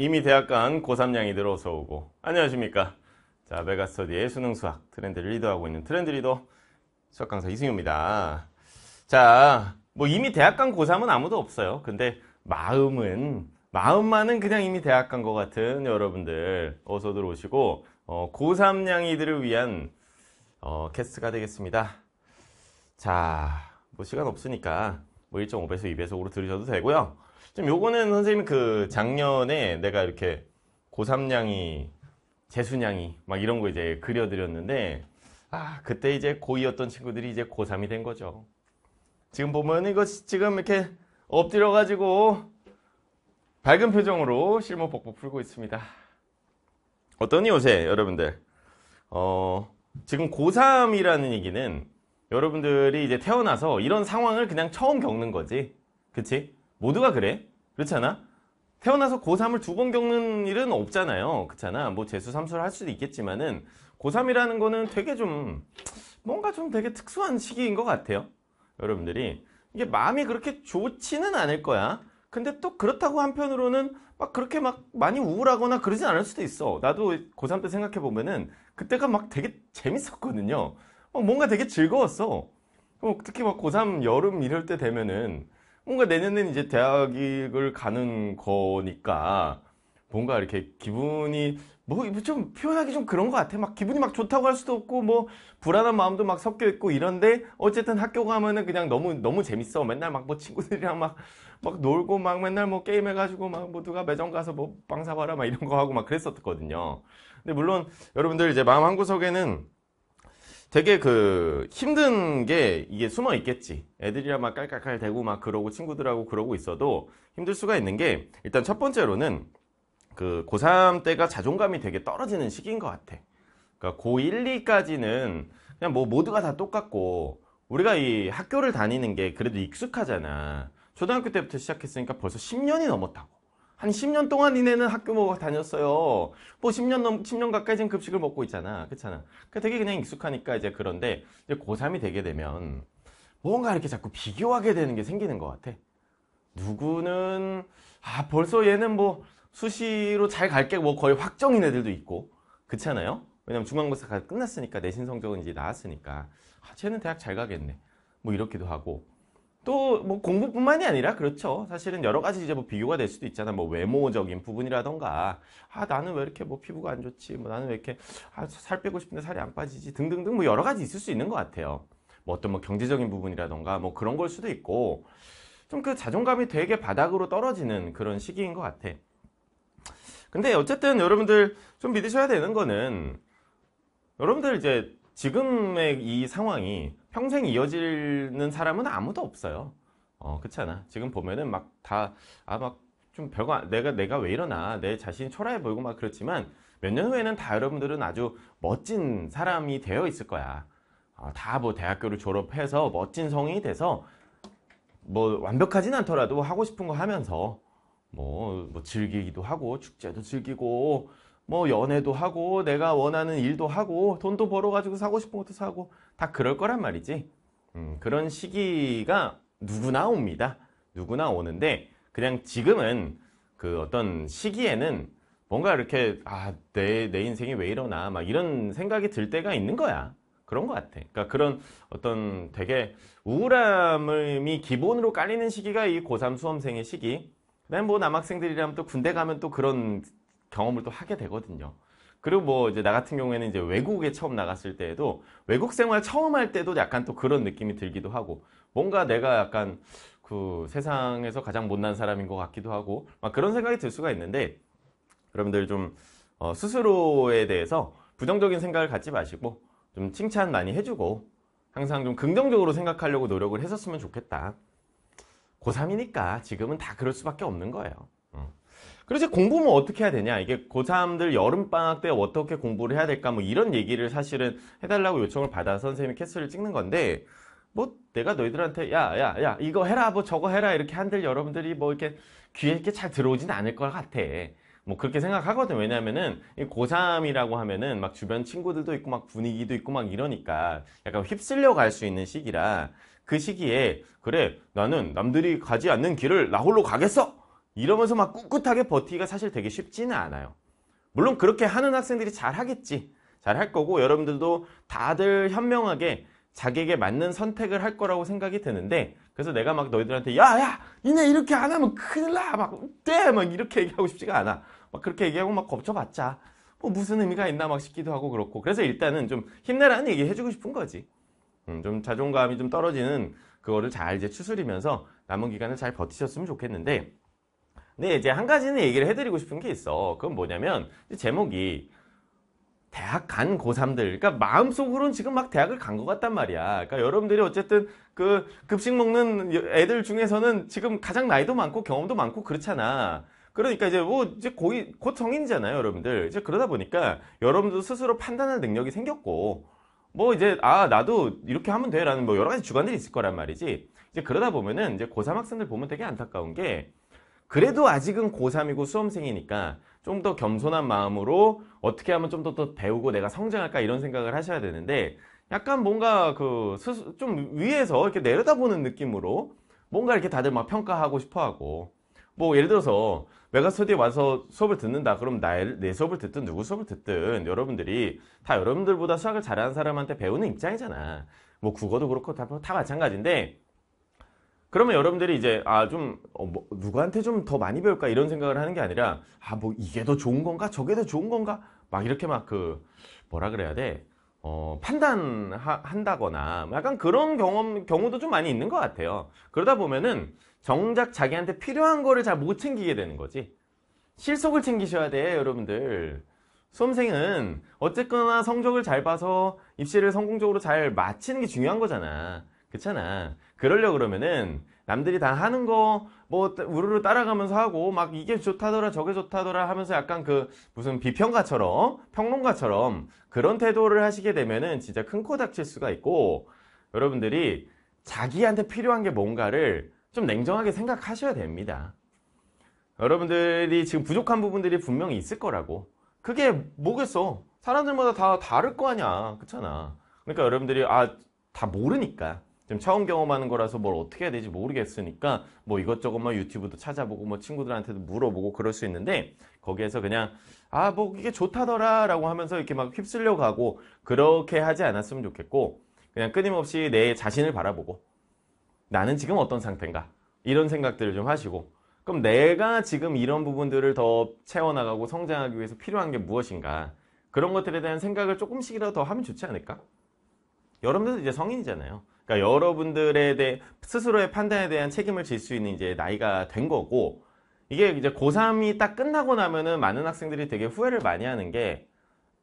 이미 대학 간 고3양이 들어서 오고 안녕하십니까 자 메가스터디의 수능 수학 트렌드를 리더하고 있는 트렌드 리더 수학 강사 이승효입니다 자 뭐 이미 대학 간 고3은 아무도 없어요 근데 마음은 마음만은 그냥 이미 대학 간 것 같은 여러분들 어서 들어오시고 어, 고3양이들을 위한 어, 캐스트가 되겠습니다 자 뭐 시간 없으니까 뭐 1.5배속, 2배속으로 들으셔도 되고요. 지금 요거는 선생님 그 작년에 내가 이렇게 고3냥이, 재수냥이 막 이런 거 이제 그려드렸는데 아 그때 이제 고2였던 친구들이 이제 고3이 된 거죠. 지금 보면 이거 지금 이렇게 엎드려 가지고 밝은 표정으로 실무 복복 풀고 있습니다. 어떠니 요새 여러분들? 어, 지금 고3이라는 얘기는 여러분들이 이제 태어나서 이런 상황을 그냥 처음 겪는 거지. 그치? 모두가 그래. 그렇잖아? 태어나서 고3을 두 번 겪는 일은 없잖아요. 그렇잖아. 뭐 재수 삼수를 할 수도 있겠지만은 고3이라는 거는 되게 좀 뭔가 좀 되게 특수한 시기인 것 같아요. 여러분들이 이게 마음이 그렇게 좋지는 않을 거야. 근데 또 그렇다고 한편으로는 막 그렇게 막 많이 우울하거나 그러진 않을 수도 있어. 나도 고3 때 생각해 보면은 그때가 막 되게 재밌었거든요. 어, 뭔가 되게 즐거웠어. 어, 특히 막 고3 여름 이럴 때 되면은 뭔가 내년엔 이제 대학을 가는 거니까 뭔가 이렇게 기분이 뭐좀 뭐 표현하기 좀 그런 것 같아. 막 기분이 막 좋다고 할 수도 없고 뭐 불안한 마음도 막 섞여 있고 이런데 어쨌든 학교 가면은 그냥 너무 너무 재밌어. 맨날 막 뭐 친구들이랑 막 막 놀고 막 맨날 뭐 게임 해가지고 막뭐 누가 매점 가서 뭐 빵 사봐라 막 이런 거 하고 막 그랬었거든요. 근데 물론 여러분들 이제 마음 한 구석에는 되게 그 힘든 게 이게 숨어 있겠지. 애들이랑 막 깔깔깔 대고 막 그러고 친구들하고 그러고 있어도 힘들 수가 있는 게 일단 첫 번째로는 그 고3 때가 자존감이 되게 떨어지는 시기인 것 같아. 그러니까 고1, 2까지는 그냥 뭐 모두가 다 똑같고 우리가 이 학교를 다니는 게 그래도 익숙하잖아. 초등학교 때부터 시작했으니까 벌써 10년이 넘었다고. 한 10년 동안 이내는 학교 뭐 다녔어요. 뭐 10년 넘, 10년 가까이 지금 급식을 먹고 있잖아. 그렇잖아. 그니까 되게 그냥 익숙하니까 이제 그런데 이제 고3이 되게 되면 뭔가 이렇게 자꾸 비교하게 되는 게 생기는 것 같아. 누구는, 아, 벌써 얘는 뭐 수시로 잘 갈게 뭐 거의 확정인 애들도 있고. 그렇잖아요. 왜냐면 중간고사가 끝났으니까 내신 성적은 이제 나왔으니까. 아, 쟤는 대학 잘 가겠네. 뭐 이렇기도 하고. 또뭐 공부뿐만이 아니라 그렇죠. 사실은 여러 가지 이제 뭐 비교가 될 수도 있잖아. 뭐 외모적인 부분이라던가 아 나는 왜 이렇게 뭐 피부가 안 좋지? 뭐 나는 왜 이렇게 아, 살 빼고 싶은데 살이 안 빠지지? 등등등 뭐 여러 가지 있을 수 있는 것 같아요. 뭐 어떤 뭐 경제적인 부분이라던가 뭐 그런 걸 수도 있고 좀 그 자존감이 되게 바닥으로 떨어지는 그런 시기인 것 같아. 근데 어쨌든 여러분들 좀 믿으셔야 되는 거는 여러분들 이제 지금의 이 상황이 평생 이어지는 사람은 아무도 없어요. 어, 그렇잖아. 지금 보면은 막 다, 아, 막 좀 별거, 내가, 내가 왜 이러나. 내 자신이 초라해 보이고 막 그렇지만 몇 년 후에는 다 여러분들은 아주 멋진 사람이 되어 있을 거야. 어, 다뭐 대학교를 졸업해서 멋진 성인이 돼서 뭐 완벽하진 않더라도 하고 싶은 거 하면서 뭐, 뭐 즐기기도 하고 축제도 즐기고 뭐 연애도 하고 내가 원하는 일도 하고 돈도 벌어가지고 사고 싶은 것도 사고 다 그럴 거란 말이지 음, 그런 시기가 누구나 옵니다 누구나 오는데 그냥 지금은 그 어떤 시기에는 뭔가 이렇게 아 내 내 인생이 왜 이러나 막 이런 생각이 들 때가 있는 거야 그런 것 같아 그러니까 그런 어떤 되게 우울함이 기본으로 깔리는 시기가 이 고3 수험생의 시기 그다음뭐 남학생들이라면 또 군대 가면 또 그런 경험을 또 하게 되거든요. 그리고 뭐 이제 나 같은 경우에는 이제 외국에 처음 나갔을 때에도 외국 생활 처음 할 때도 약간 또 그런 느낌이 들기도 하고 뭔가 내가 약간 그 세상에서 가장 못난 사람인 것 같기도 하고 막 그런 생각이 들 수가 있는데 여러분들 좀어 스스로에 대해서 부정적인 생각을 갖지 마시고 좀 칭찬 많이 해주고 항상 좀 긍정적으로 생각하려고 노력을 했었으면 좋겠다. 고3이니까 지금은 다 그럴 수밖에 없는 거예요. 그래서 공부는 어떻게 해야 되냐 이게 고3들 여름방학 때 어떻게 공부를 해야 될까 뭐 이런 얘기를 사실은 해달라고 요청을 받아 서 선생님이 캐스를 찍는 건데 뭐 내가 너희들한테 야 야, 야, 이거 해라 뭐 저거 해라 이렇게 한들 여러분들이 뭐 이렇게 귀에 이렇게 잘 들어오진 않을 것 같아 뭐 그렇게 생각하거든 왜냐면은 고3이라고 하면은 막 주변 친구들도 있고 막 분위기도 있고 막 이러니까 약간 휩쓸려 갈 수 있는 시기라 그 시기에 그래 나는 남들이 가지 않는 길을 나 홀로 가겠어 이러면서 막 꿋꿋하게 버티기가 사실 되게 쉽지는 않아요. 물론 그렇게 하는 학생들이 잘 하겠지. 잘 할 거고 여러분들도 다들 현명하게 자기에게 맞는 선택을 할 거라고 생각이 드는데 그래서 내가 막 너희들한테 야야 이네 이렇게 안 하면 큰일 나막돼막 막 이렇게 얘기하고 싶지가 않아 막 그렇게 얘기하고 막 겁쳐봤자 뭐 무슨 의미가 있나 막 싶기도 하고 그렇고 그래서 일단은 좀 힘내라는 얘기 해주고 싶은 거지 음, 좀 자존감이 좀 떨어지는 그거를 잘 이제 추스리면서 남은 기간을 잘 버티셨으면 좋겠는데 근데 이제 한 가지는 얘기를 해드리고 싶은 게 있어. 그건 뭐냐면 제목이 대학 간 고3들 그러니까 마음속으로는 지금 막 대학을 간 것 같단 말이야 그러니까 여러분들이 어쨌든 그 급식 먹는 애들 중에서는 지금 가장 나이도 많고 경험도 많고 그렇잖아 그러니까 이제 뭐 이제 거의 곧 성인이잖아요 여러분들 이제 그러다 보니까 여러분도 스스로 판단할 능력이 생겼고 뭐 이제 아 나도 이렇게 하면 돼 라는 뭐 여러 가지 주관들이 있을 거란 말이지 이제 그러다 보면은 이제 고3 학생들 보면 되게 안타까운 게 그래도 아직은 고3이고 수험생이니까 좀 더 겸손한 마음으로 어떻게 하면 좀더더 배우고 내가 성장할까 이런 생각을 하셔야 되는데 약간 뭔가 그 좀 위에서 이렇게 내려다보는 느낌으로 뭔가 이렇게 다들 막 평가하고 싶어 하고 뭐 예를 들어서 메가스터디에 와서 수업을 듣는다 그럼 나의, 내 수업을 듣든 누구 수업을 듣든 여러분들이 다 여러분들보다 수학을 잘하는 사람한테 배우는 입장이잖아 뭐 국어도 그렇고 다, 다 마찬가지인데 그러면 여러분들이 이제 아좀 어, 뭐, 누구한테 좀 더 많이 배울까 이런 생각을 하는 게 아니라 아 뭐 이게 더 좋은 건가 저게 더 좋은 건가 막 이렇게 막 그 뭐라 그래야 돼 어, 판단한다거나 뭐 약간 그런 경험 경우도 좀 많이 있는 것 같아요. 그러다 보면은 정작 자기한테 필요한 거를 잘 못 챙기게 되는 거지. 실속을 챙기셔야 돼 여러분들. 수험생은 어쨌거나 성적을 잘 봐서 입시를 성공적으로 잘 마치는 게 중요한 거잖아. 그렇잖아. 그러려 그러면은 남들이 다 하는 거 뭐 우르르 따라가면서 하고 막 이게 좋다더라 저게 좋다더라 하면서 약간 그 무슨 비평가처럼 평론가처럼 그런 태도를 하시게 되면은 진짜 큰코 닥칠 수가 있고 여러분들이 자기한테 필요한 게 뭔가를 좀 냉정하게 생각하셔야 됩니다. 여러분들이 지금 부족한 부분들이 분명히 있을 거라고. 그게 뭐겠어? 사람들마다 다 다를 거 아니야. 그렇잖아. 그러니까 여러분들이 아, 다 모르니까. 지금 처음 경험하는 거라서 뭘 어떻게 해야 되지 모르겠으니까 뭐 이것저것 뭐 유튜브도 찾아보고 뭐 친구들한테도 물어보고 그럴 수 있는데 거기에서 그냥 아 뭐 이게 좋다더라 라고 하면서 이렇게 막 휩쓸려 가고 그렇게 하지 않았으면 좋겠고 그냥 끊임없이 내 자신을 바라보고 나는 지금 어떤 상태인가 이런 생각들을 좀 하시고 그럼 내가 지금 이런 부분들을 더 채워나가고 성장하기 위해서 필요한 게 무엇인가 그런 것들에 대한 생각을 조금씩이라도 더 하면 좋지 않을까 여러분들도 이제 성인이잖아요 그러니까 여러분들에 대해 스스로의 판단에 대한 책임을 질 수 있는 이제 나이가 된 거고 이게 이제 고3이 딱 끝나고 나면은 많은 학생들이 되게 후회를 많이 하는 게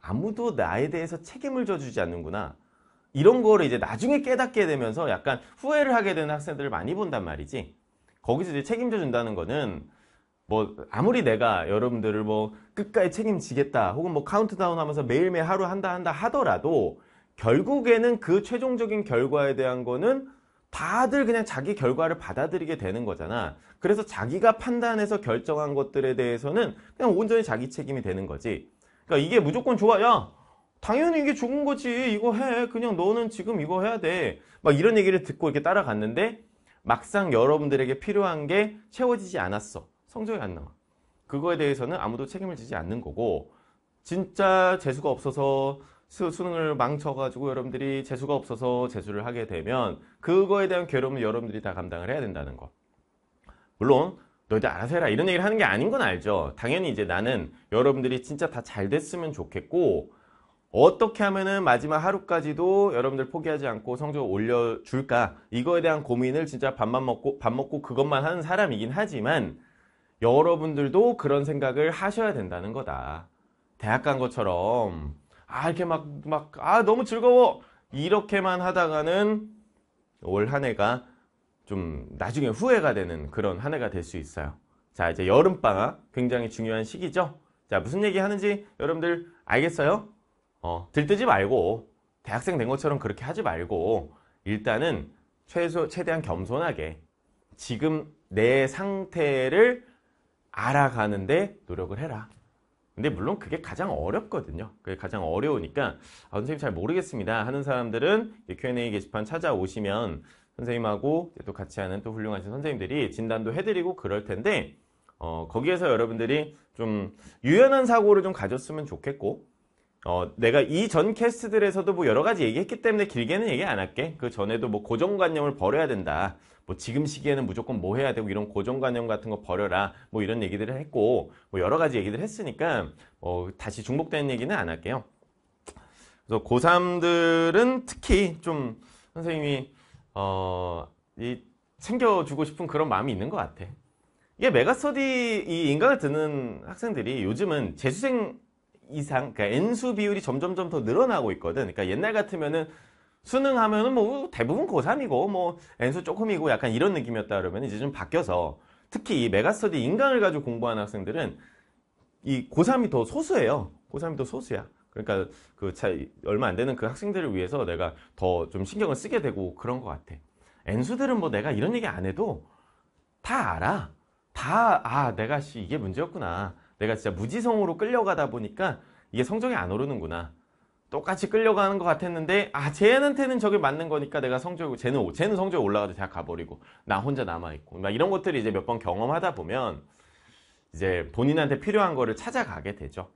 아무도 나에 대해서 책임을 져주지 않는구나. 이런 거를 이제 나중에 깨닫게 되면서 약간 후회를 하게 되는 학생들을 많이 본단 말이지. 거기서 이제 책임져 준다는 거는 뭐 아무리 내가 여러분들을 뭐 끝까지 책임지겠다 혹은 뭐 카운트다운 하면서 매일매일 하루 한다 한다 하더라도 결국에는 그 최종적인 결과에 대한 거는 다들 그냥 자기 결과를 받아들이게 되는 거잖아. 그래서 자기가 판단해서 결정한 것들에 대해서는 그냥 온전히 자기 책임이 되는 거지. 그러니까 이게 무조건 좋아. 야, 당연히 이게 좋은 거지. 이거 해. 그냥 너는 지금 이거 해야 돼. 막 이런 얘기를 듣고 이렇게 따라갔는데 막상 여러분들에게 필요한 게 채워지지 않았어. 성적이 안 나와. 그거에 대해서는 아무도 책임을 지지 않는 거고 진짜 재수가 없어서 수, 능을 망쳐가지고 여러분들이 재수가 없어서 재수를 하게 되면 그거에 대한 괴로움을 여러분들이 다 감당을 해야 된다는 거. 물론 너희들 알아서 해라 이런 얘기를 하는 게 아닌 건 알죠. 당연히 이제 나는 여러분들이 진짜 다 잘 됐으면 좋겠고 어떻게 하면은 마지막 하루까지도 여러분들 포기하지 않고 성적 을 올려줄까 이거에 대한 고민을 진짜 밥만 먹고 밥 먹고 그것만 하는 사람이긴 하지만 여러분들도 그런 생각을 하셔야 된다는 거다. 대학 간 것처럼 아 이렇게 막 막아 너무 즐거워 이렇게만 하다가는 올 한 해가 좀 나중에 후회가 되는 그런 한 해가 될 수 있어요. 자 이제 여름방학 굉장히 중요한 시기죠. 자 무슨 얘기 하는지 여러분들 알겠어요? 어 들뜨지 말고 대학생 된 것처럼 그렇게 하지 말고 일단은 최소 최대한 겸손하게 지금 내 상태를 알아가는데 노력을 해라. 근데 물론 그게 가장 어렵거든요. 그게 가장 어려우니까 아, 선생님 잘 모르겠습니다 하는 사람들은 Q&A 게시판 찾아오시면 선생님하고 또 같이 하는 또 훌륭하신 선생님들이 진단도 해드리고 그럴 텐데 어, 거기에서 여러분들이 좀 유연한 사고를 좀 가졌으면 좋겠고 어, 내가 이 전 캐스트들에서도 뭐 여러 가지 얘기했기 때문에 길게는 얘기 안 할게. 그 전에도 뭐 고정관념을 버려야 된다. 뭐 지금 시기에는 무조건 뭐 해야 되고 이런 고정관념 같은 거 버려라. 뭐 이런 얘기들을 했고 뭐 여러 가지 얘기를 했으니까 어, 다시 중복되는 얘기는 안 할게요. 그래서 고3들은 특히 좀 선생님이 어, 이 챙겨주고 싶은 그런 마음이 있는 것 같아. 이게 메가스터디 이 인강을 듣는 학생들이 요즘은 재수생 이상 그러니까 n수 비율이 점점점 더 늘어나고 있거든. 그러니까 옛날 같으면은 수능하면은 뭐 대부분 고3이고 뭐 n수 조금이고 약간 이런 느낌이었다 그러면 이제 좀 바뀌어서 특히 이 메가스터디 인강을 가지고 공부하는 학생들은 이 고3이 더 소수예요. 고3이 더 소수야. 그러니까 그 차이 얼마 안 되는 그 학생들을 위해서 내가 더 좀 신경을 쓰게 되고 그런 것 같아. N수들은 뭐 내가 이런 얘기 안 해도 다 알아. 다, 아, 내가 씨, 이게 문제였구나. 내가 진짜 무지성으로 끌려가다 보니까 이게 성적이 안 오르는구나. 똑같이 끌려가는 것 같았는데 아 쟤한테는 저게 맞는 거니까 내가 성적이 쟤는 쟤는 성적이 올라가도 대학 가버리고 나 혼자 남아 있고 막 이런 것들이 이제 몇 번 경험하다 보면 이제 본인한테 필요한 거를 찾아가게 되죠.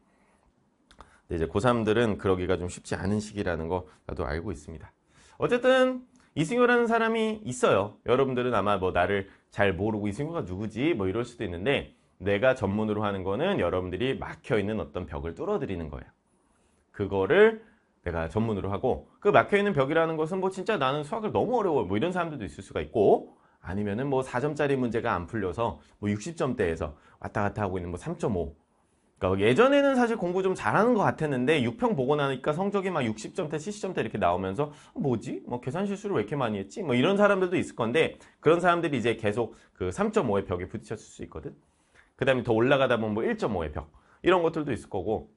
근데 이제 고3들은 그러기가 좀 쉽지 않은 시기라는 거 나도 알고 있습니다. 어쨌든 이승효라는 사람이 있어요. 여러분들은 아마 뭐 나를 잘 모르고 이승효가 누구지 뭐 이럴 수도 있는데 내가 전문으로 하는 거는 여러분들이 막혀있는 어떤 벽을 뚫어드리는 거예요. 그거를 내가 전문으로 하고 그 막혀있는 벽이라는 것은 뭐 진짜 나는 수학을 너무 어려워 뭐 이런 사람들도 있을 수가 있고 아니면은 뭐 4점짜리 문제가 안 풀려서 뭐 60점대에서 왔다 갔다 하고 있는 뭐3.5 그러니까 예전에는 사실 공부 좀 잘하는 것 같았는데 6평 보고 나니까 성적이 막 60점대, 70점대 이렇게 나오면서 뭐지? 뭐 계산 실수를 왜 이렇게 많이 했지? 뭐 이런 사람들도 있을 건데 그런 사람들이 이제 계속 그 3.5의 벽에 부딪혔을 수 있거든. 그 다음에 더 올라가다 보면 뭐 1.5의 벽 이런 것들도 있을 거고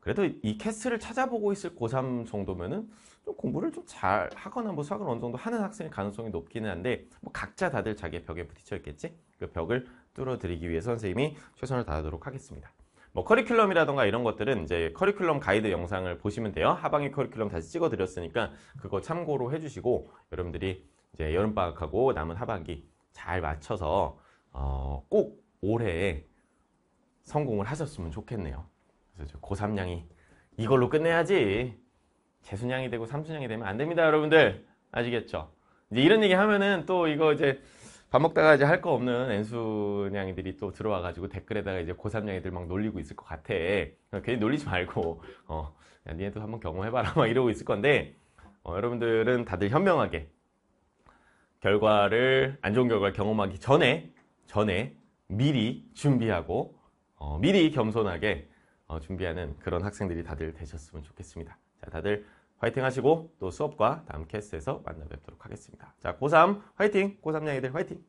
그래도 이 캐스를 찾아보고 있을 고3 정도면은 좀 공부를 좀 잘 하거나 뭐 수학을 어느 정도 하는 학생일 가능성이 높기는 한데 뭐 각자 다들 자기의 벽에 부딪혀 있겠지 그 벽을 뚫어드리기 위해 선생님이 최선을 다하도록 하겠습니다 뭐 커리큘럼이라던가 이런 것들은 이제 커리큘럼 가이드 영상을 보시면 돼요 하방의 커리큘럼 다시 찍어 드렸으니까 그거 참고로 해주시고 여러분들이 이제 여름방학하고 남은 하반기 잘 맞춰서 어꼭 올해에 성공을 하셨으면 좋겠네요. 그래서 고3양이 이걸로 끝내야지. 재수양이 되고 삼수양이 되면 안 됩니다, 여러분들. 아시겠죠? 이제 이런 얘기 하면은 또 이거 이제 밥 먹다가 이제 할 거 없는 n 수냥이들이또 들어와가지고 댓글에다가 이제 고3양이들막 놀리고 있을 것 같아. 괜히 놀리지 말고, 어, 야, 니네도 한번 경험해봐라. 막 이러고 있을 건데, 어, 여러분들은 다들 현명하게 결과를, 안 좋은 결과를 경험하기 전에, 전에 미리 준비하고 어, 미리 겸손하게 어, 준비하는 그런 학생들이 다들 되셨으면 좋겠습니다. 자, 다들 화이팅 하시고 또 수업과 다음 캐스트에서 만나 뵙도록 하겠습니다. 자, 고3 화이팅! 고3 양이들 화이팅!